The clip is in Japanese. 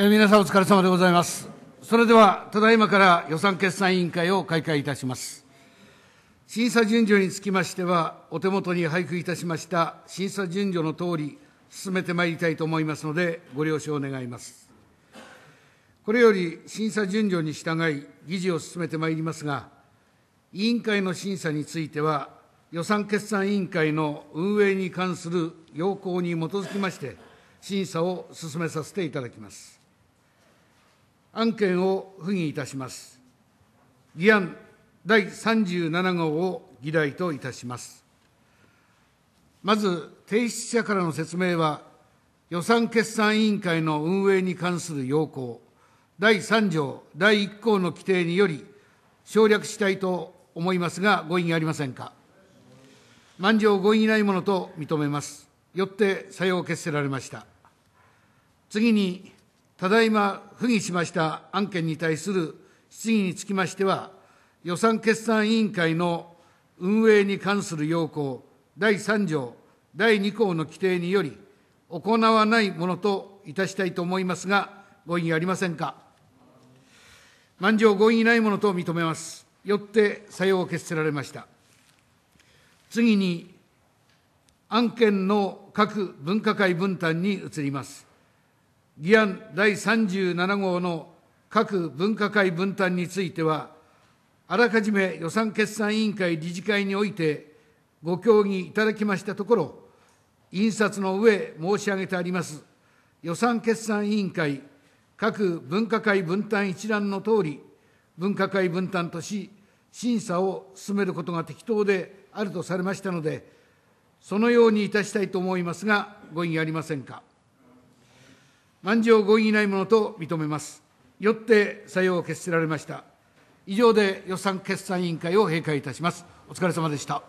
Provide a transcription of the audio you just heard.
え皆さんお疲れ様でございます。それでは、ただいまから予算決算委員会を開会いたします。審査順序につきましては、お手元に配布いたしました審査順序のとおり、進めてまいりたいと思いますので、ご了承願います。これより審査順序に従い、議事を進めてまいりますが、委員会の審査については、予算決算委員会の運営に関する要項に基づきまして、審査を進めさせていただきます。案件を不議いたします。議案第37号を議題といたします。まず、提出者からの説明は、予算決算委員会の運営に関する要項、第3条第1項の規定により、省略したいと思いますが、ご異議ありませんか。満場ご異議ないものと認めます。よって、さよう決せられました。次に、ただいま、不議しました案件に対する質疑につきましては、予算決算委員会の運営に関する要項、第3条、第2項の規定により、行わないものといたしたいと思いますが、ご異議ありませんか。満場合意ないものと認めます。よって作用を決せられました。次に、案件の各分科会分担に移ります。議案第37号の各分科会分担については、あらかじめ予算決算委員会理事会においてご協議いただきましたところ、印刷の上申し上げてあります予算決算委員会各分科会分担一覧のとおり、分科会分担とし、審査を進めることが適当であるとされましたので、そのようにいたしたいと思いますが、ご異議ありませんか。案定合意ないものと認めます。よって作用を決せられました。以上で予算決算委員会を閉会いたします。お疲れ様でした。